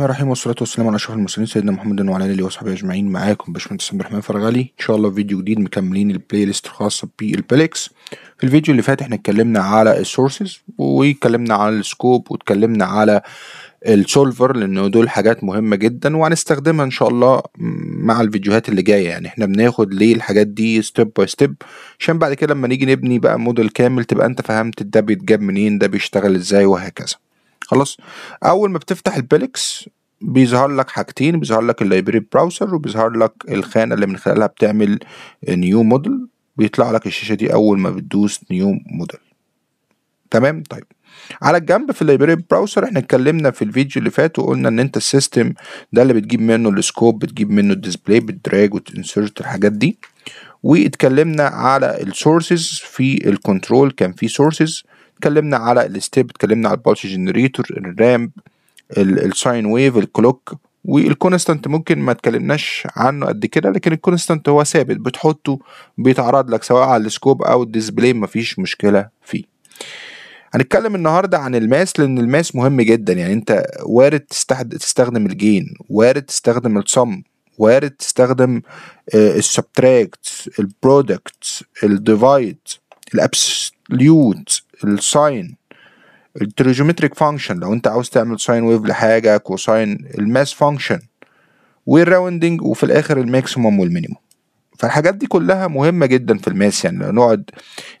الرحمن الرحيم والصلاة والسلام على أشرف المرسلين سيدنا محمد وعلى آله وصحبه أجمعين معاكم باشمهندس عبد الرحمن فرغالي إن شاء الله في فيديو جديد مكملين البلاي ليست الخاصة بالبلكس في الفيديو اللي فات احنا اتكلمنا على السورسز واتكلمنا على السكوب واتكلمنا على السولفر لأن دول حاجات مهمة جدا وهنستخدمها إن شاء الله مع الفيديوهات اللي جاية يعني احنا بناخد ليه الحاجات دي ستيب باي ستيب عشان بعد كده لما نيجي نبني بقى موديل كامل تبقى أنت فهمت ده بيتجاب منين ده بيشتغل إزاي وهكذا خلاص اول ما بتفتح البلكس بيظهر لك حاجتين بيظهر لك اللايبرري براوزر وبيظهر لك الخانه اللي من خلالها بتعمل نيو موديل بيطلع لك الشاشه دي اول ما بتدوس نيو موديل تمام طيب على الجنب في اللايبرري براوزر احنا اتكلمنا في الفيديو اللي فات وقلنا ان انت السيستم ده اللي بتجيب منه السكوب بتجيب منه الديسبلاي بتدراج وتنسرت الحاجات دي واتكلمنا على السورسز في الكنترول كان في سورسز اتكلمنا على الستيب اتكلمنا على البالش جنريتور الرامب الساين ويف الكلوك والكونستانت ممكن ما اتكلمناش عنه قد كده لكن الكونستانت هو ثابت بتحطه بيتعرض لك سواء على السكوب او الديسبلاي مفيش مشكله فيه هنتكلم النهارده عن الماس لان الماس مهم جدا يعني انت وارد تستخدم الجين وارد تستخدم الصم وارد تستخدم آه، السبتراكت البرودكت الديفايد الابسوليوت الساين التريجومتريك فانكشن لو انت عاوز تعمل ساين ويف لحاجه كوساين الماس فانكشن والراوندنج وفي الاخر الماكسيموم والمينيموم فالحاجات دي كلها مهمه جدا في الماس يعني لو نقعد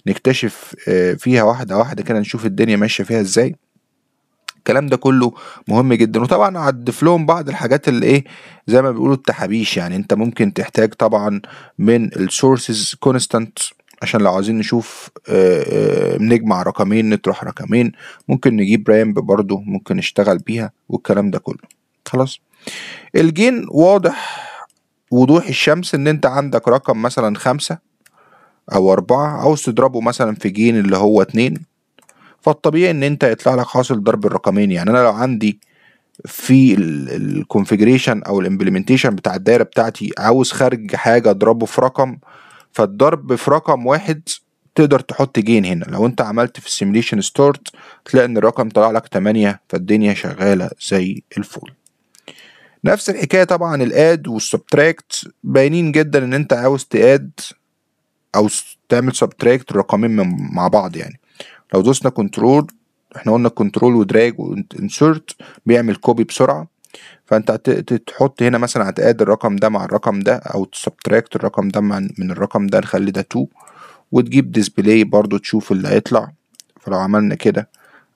نكتشف آه، فيها واحده واحده كده نشوف الدنيا ماشيه فيها ازاي الكلام ده كله مهم جدا وطبعا عدف لهم بعض الحاجات اللي ايه زي ما بيقولوا التحابيش يعني انت ممكن تحتاج طبعا من السورسز كونستانت عشان لو عايزين نشوف آه، آه، نجمع رقمين نطرح رقمين ممكن نجيب رامب برضو ممكن نشتغل بيها والكلام ده كله خلاص الجين واضح وضوح الشمس ان انت عندك رقم مثلا خمسة او اربعة عاوز تضربه مثلا في جين اللي هو اتنين فالطبيعي ان انت يطلع لك حاصل ضرب الرقمين يعني انا لو عندي في الكونفيجريشن او الامبلمنتيشن بتاع الدايره بتاعتي عاوز خارج حاجه اضربه في رقم فالضرب في رقم واحد تقدر تحط جين هنا لو انت عملت في السيميليشن ستارت تلاقي ان الرقم طلع لك 8 فالدنيا شغاله زي الفل نفس الحكايه طبعا الاد والسبتراكت باينين جدا ان انت عاوز تاد او تعمل سبتراكت الرقمين مع بعض يعني لو دوسنا كنترول احنا قلنا كنترول ودراج وانسرت بيعمل كوبي بسرعه فانت تحط هنا مثلا هتقاد الرقم ده مع الرقم ده او تسبتراكت الرقم ده من الرقم ده نخلي ده 2 وتجيب ديسبلاي برضو تشوف اللي هيطلع فلو عملنا كده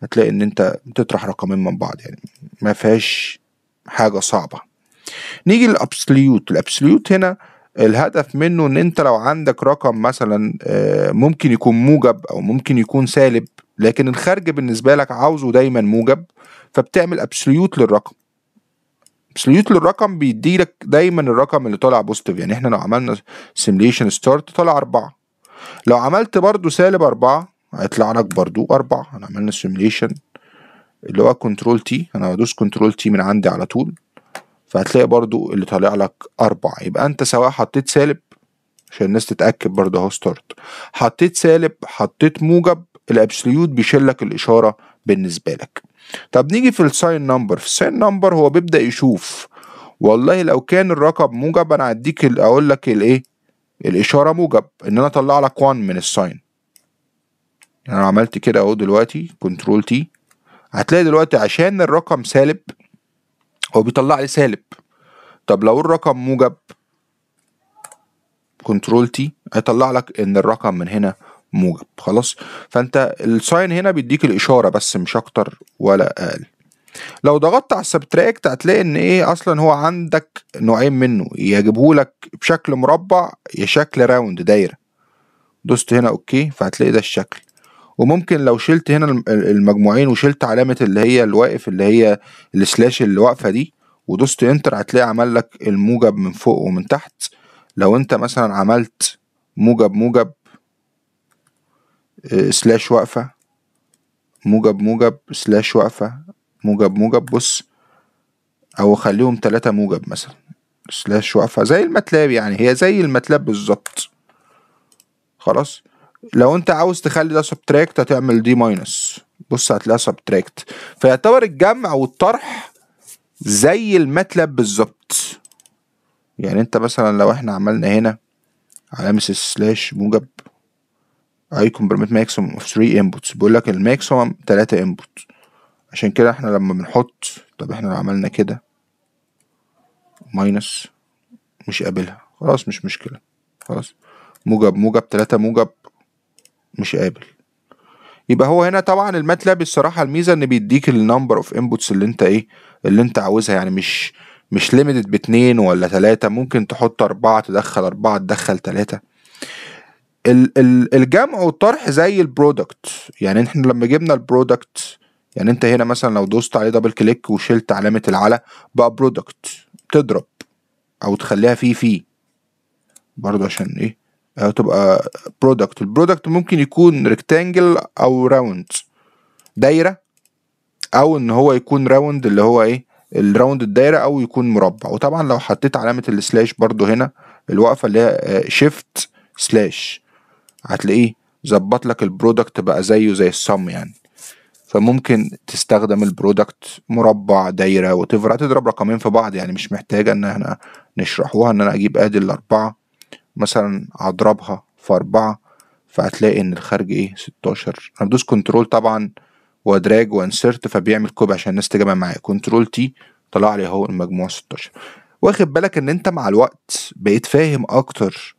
هتلاقي ان انت بتطرح رقمين من بعض يعني ما فيهاش حاجه صعبه نيجي للابسوليوت الابسوليوت هنا الهدف منه ان انت لو عندك رقم مثلا آه، ممكن يكون موجب او ممكن يكون سالب لكن الخارج بالنسبه لك عاوزه دايما موجب فبتعمل ابسوليوت للرقم سليوت للرقم بيديلك دايما الرقم اللي طالع بوزيتيف يعني احنا لو عملنا سيميليشن ستارت طالع أربعة لو عملت برضو سالب أربعة هيطلع لك برضو أربعة أنا عملنا سيميليشن اللي هو كنترول تي أنا هدوس كنترول تي من عندي على طول فهتلاقي برضو اللي طالع لك أربعة يبقى أنت سواء حطيت سالب عشان الناس تتأكد برضو أهو ستارت حطيت سالب حطيت موجب الابسوليوت بيشيل لك الاشاره بالنسبه لك طب نيجي في الساين نمبر في الساين نمبر هو بيبدا يشوف والله لو كان الرقم موجب انا هديك اقول لك الايه الاشاره موجب ان انا اطلع لك 1 من الساين يعني انا عملت كده اهو دلوقتي كنترول تي هتلاقي دلوقتي عشان الرقم سالب هو بيطلع لي سالب طب لو الرقم موجب كنترول تي هيطلع لك ان الرقم من هنا موجب خلاص فانت الساين هنا بيديك الاشاره بس مش اكتر ولا اقل لو ضغطت على السبتراكت هتلاقي ان ايه اصلا هو عندك نوعين منه يجيبهولك بشكل مربع يا شكل راوند دايره دوست هنا اوكي فهتلاقي ده الشكل وممكن لو شلت هنا المجموعين وشلت علامه اللي هي الواقف اللي هي السلاش اللي واقفه دي ودوست انتر هتلاقي عمل لك الموجب من فوق ومن تحت لو انت مثلا عملت موجب موجب سلاش آه، واقفة موجب موجب سلاش واقفة موجب موجب بص أو خليهم تلاتة موجب مثلا سلاش واقفة زي الماتلاب يعني هي زي الماتلاب بالظبط خلاص لو انت عاوز تخلي ده سبتراكت هتعمل دي ماينس بص هتلاقيها سبتراكت فيعتبر الجمع والطرح زي الماتلاب بالظبط يعني انت مثلا لو احنا عملنا هنا علامة السلاش موجب ايكون برميت ماكسيمم اوف 3 انبوتس بيقول لك الماكسيمم 3 انبوت عشان كده احنا لما بنحط طب احنا لو عملنا كده ماينس مش قابلها خلاص مش مشكلة خلاص موجب موجب 3 موجب مش قابل يبقى هو هنا طبعا الماتلاب الصراحة الميزة ان بيديك النمبر اوف انبوتس اللي انت ايه اللي انت عاوزها يعني مش مش ليميتد باتنين ولا تلاتة ممكن تحط اربعة تدخل اربعة تدخل تلاتة الجمع والطرح زي البرودكت يعني احنا لما جبنا البرودكت يعني انت هنا مثلا لو دوست عليه دبل كليك وشلت علامة العلى بقى برودكت تضرب او تخليها في في برضه عشان ايه أو آه، تبقى برودكت البرودكت ممكن يكون ريكتانجل او راوند دايرة او ان هو يكون راوند اللي هو ايه الراوند الدايرة او يكون مربع وطبعا لو حطيت علامة السلاش برضه هنا الوقفة اللي هي شيفت آه، سلاش هتلاقيه ظبط لك البرودكت بقى زيه زي الصم يعني فممكن تستخدم البرودكت مربع دايره وتفرع تضرب رقمين في بعض يعني مش محتاجه ان احنا نشرحوها ان انا اجيب ادي الاربعه مثلا اضربها في اربعه فهتلاقي ان الخارج ايه 16 هدوس كنترول طبعا ودراج وانسرت فبيعمل كوبي عشان الناس تجمع معايا كنترول تي طلع لي اهو المجموع 16 واخد بالك ان انت مع الوقت بقيت فاهم اكتر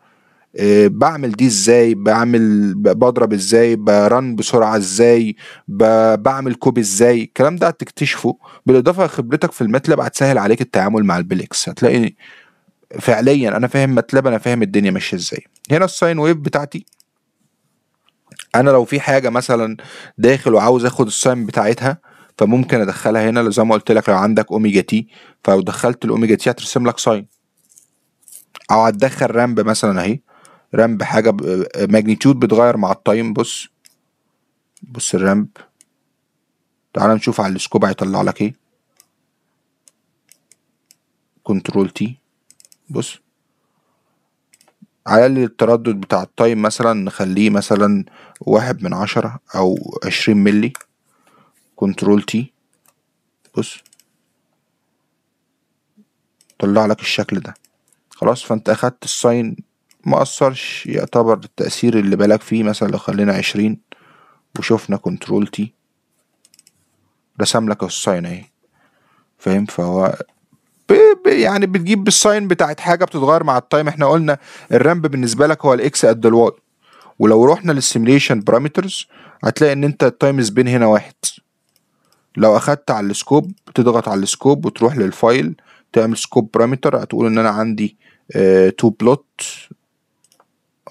آه، بعمل دي ازاي بعمل بضرب ازاي برن بسرعه ازاي بعمل كوبي ازاي الكلام ده هتكتشفه بالاضافه لخبرتك في المتلب هتسهل عليك التعامل مع البليكس هتلاقي فعليا انا فاهم متلب انا فاهم الدنيا ماشيه ازاي هنا الساين ويف بتاعتي انا لو في حاجه مثلا داخل وعاوز اخد الساين بتاعتها فممكن ادخلها هنا زي ما قلت لك لو عندك اوميجا تي فلو دخلت الاوميجا تي هترسم لك ساين او هتدخل رامب مثلا اهي رامب حاجه ماجنتيود ماجنيتيود بتغير مع التايم بص بص الرامب تعال نشوف على السكوب هيطلع لك ايه كنترول تي بص على التردد بتاع التايم مثلا نخليه مثلا واحد من عشرة أو عشرين ملي كنترول تي بص طلع لك الشكل ده خلاص فانت اخدت الساين ما أثرش يعتبر التأثير اللي بالك فيه مثلا لو خلينا عشرين وشوفنا كنترول تي رسم لك الساين اهي فاهم فهو يعني بتجيب بالساين بتاعت حاجه بتتغير مع التايم احنا قلنا الرامب بالنسبه لك هو الاكس قد الواي ولو رحنا للسيميليشن بارامترز هتلاقي ان انت التايم سبين هنا واحد لو اخدت على السكوب تضغط على السكوب وتروح للفايل تعمل سكوب بارامتر هتقول ان انا عندي تو آه، بلوت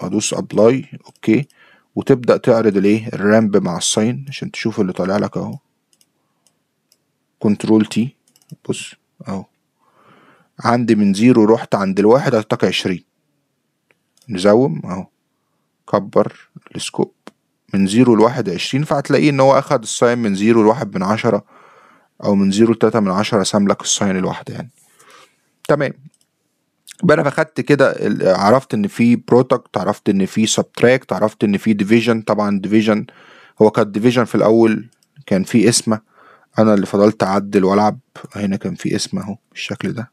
ادوس ابلاي اوكي وتبدأ تعرض الايه الرامب مع الساين عشان تشوف اللي طالع لك اهو كنترول تي بص اهو عندي من زيرو رحت عند الواحد هتتك عشرين نزوم اهو كبر السكوب من زيرو لواحد عشرين فهتلاقيه ان هو اخد الساين من زيرو لواحد من عشرة او من زيرو لتلاتة من عشرة ساملك الساين الواحدة يعني تمام بقى انا فاخدت كده عرفت ان في برودكت عرفت ان في سبتراكت عرفت ان في ديفيجن طبعا ديفيجن هو كان ديفيجن في الاول كان في اسمه انا اللي فضلت اعدل والعب هنا كان في اسمه اهو بالشكل ده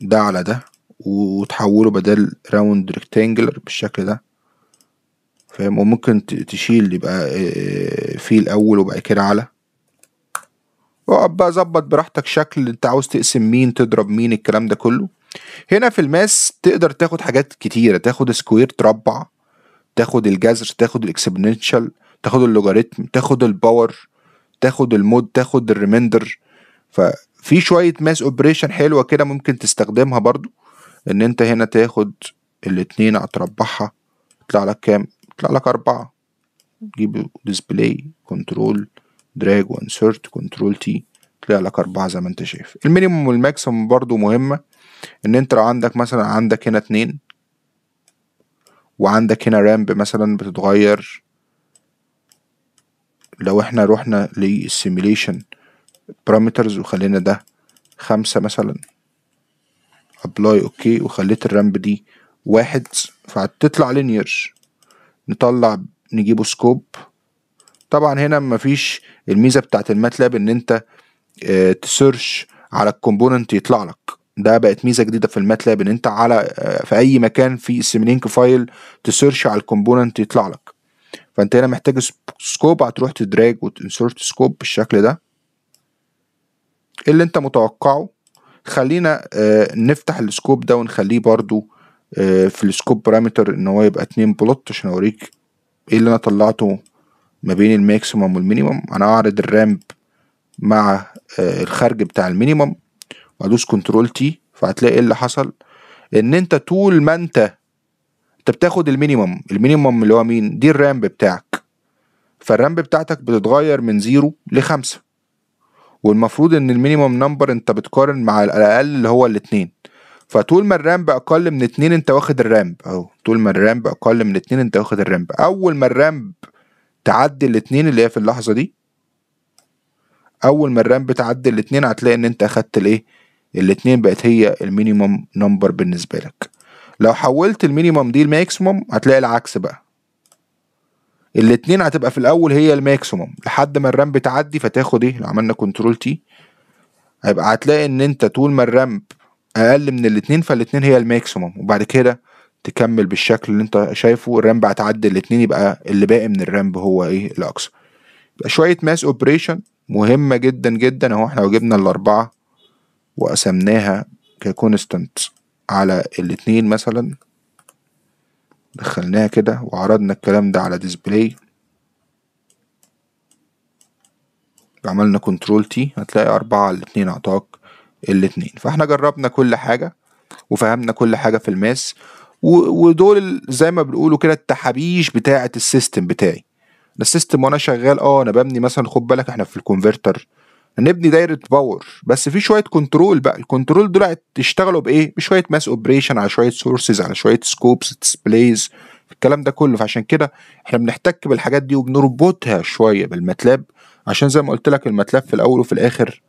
ده على ده وتحوله بدل راوند ريكتانجلر بالشكل ده فاهم وممكن تشيل يبقى آه، آه، في الاول وبعد كده على واقعد بقى ظبط براحتك شكل انت عاوز تقسم مين تضرب مين الكلام ده كله هنا في الماس تقدر تاخد حاجات كتيرة تاخد سكوير تربع تاخد الجذر تاخد الاكسبوننشال تاخد اللوغاريتم تاخد الباور تاخد المود تاخد الريميندر ففي شوية ماس اوبريشن حلوة كده ممكن تستخدمها برضو ان انت هنا تاخد الاتنين هتربعها يطلع لك كام يطلع لك اربعة تجيب ديسبلاي كنترول دراج وانسرت كنترول تي يطلع لك اربعة زي ما انت شايف المينيموم والماكسيموم برضو مهمة ان انت لو عندك مثلا عندك هنا اتنين وعندك هنا رامب مثلا بتتغير لو احنا روحنا للسيميليشن بارامترز وخلينا ده خمسة مثلا ابلاي اوكي وخليت الرامب دي واحد فهتطلع لينير نطلع نجيبه سكوب طبعا هنا مفيش الميزة بتاعت الماتلاب ان انت آه، تسيرش على الكومبوننت يطلع لك ده بقت ميزه جديده في الماتلاب ان انت على آه، في اي مكان في سيملينك فايل تسيرش على الكومبوننت يطلع لك فانت هنا محتاج سكوب هتروح تدراج وتنسرت سكوب بالشكل ده اللي انت متوقعه خلينا آه، نفتح السكوب ده ونخليه برضو آه، في السكوب بارامتر ان هو يبقى اتنين بلوت عشان اوريك ايه اللي انا طلعته ما بين الماكسيمم والمينيمم انا اعرض الرامب مع الخرج بتاع المينيمم وادوس كنترول تي فهتلاقي ايه اللي حصل ان انت طول ما انت انت بتاخد المينيمم المينيمم اللي هو مين دي الرامب بتاعك فالرامب بتاعتك بتتغير من زيرو لخمسة والمفروض ان المينيمم نمبر انت بتقارن مع الاقل اللي هو الاتنين فطول ما الرامب اقل من اتنين انت واخد الرامب اهو طول ما الرامب اقل من اتنين انت واخد الرامب اول ما الرامب تعدي الاتنين اللي هي في اللحظة دي اول ما الرامب تعدي الاتنين هتلاقي ان انت اخدت الايه الاتنين بقت هي المينيموم نمبر بالنسبة لك لو حولت المينيموم دي الماكسيموم هتلاقي العكس بقى الاتنين هتبقى في الاول هي الماكسيموم لحد ما الرامب تعدي فتاخد ايه لو عملنا كنترول تي هيبقى هتلاقي ان انت طول ما الرامب اقل من الاتنين فالاتنين هي الماكسيموم وبعد كده تكمل بالشكل اللي انت شايفه الرامب هتعدي الاتنين يبقى اللي باقي من الرامب هو ايه الاقصى يبقى شويه ماس اوبريشن مهمه جدا جدا اهو احنا لو جبنا الاربعه وقسمناها ككونستنت على الاتنين مثلا دخلناها كده وعرضنا الكلام ده على ديسبلاي عملنا كنترول تي هتلاقي أربعة على الاتنين أعطاك الاتنين فاحنا جربنا كل حاجة وفهمنا كل حاجة في الماس ودول زي ما بنقولوا كده التحابيش بتاعة السيستم بتاعي السيستم وانا شغال اه انا ببني مثلا خد بالك احنا في الكونفرتر نبني دايره باور بس في شويه كنترول بقى الكنترول دول تشتغلوا بايه بشويه ماس اوبريشن على شويه سورسز على شويه سكوبس ديسبلايز الكلام ده كله فعشان كده احنا بنحتك بالحاجات دي وبنربطها شويه بالماتلاب عشان زي ما قلت لك الماتلاب في الاول وفي الاخر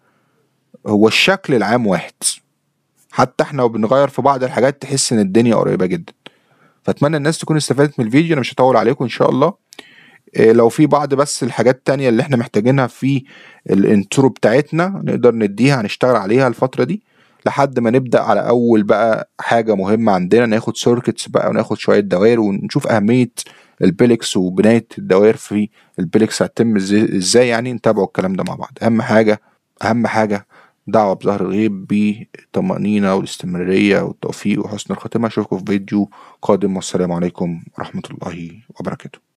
هو الشكل العام واحد حتى احنا وبنغير في بعض الحاجات تحس ان الدنيا قريبه جدا فاتمنى الناس تكون استفادت من الفيديو انا مش هطول عليكم ان شاء الله آه، لو في بعض بس الحاجات التانية اللي احنا محتاجينها في الانترو بتاعتنا نقدر نديها هنشتغل عليها الفترة دي لحد ما نبدأ على أول بقى حاجة مهمة عندنا ناخد سيركتس بقى وناخد شوية دوائر ونشوف أهمية البلكس وبناية الدوائر في البلكس هتتم ازاي يعني نتابعوا الكلام ده مع بعض أهم حاجة أهم حاجة دعوة بظهر الغيب بالطمأنينة والاستمرارية والتوفيق وحسن الخاتمة أشوفكم في فيديو قادم والسلام عليكم ورحمة الله وبركاته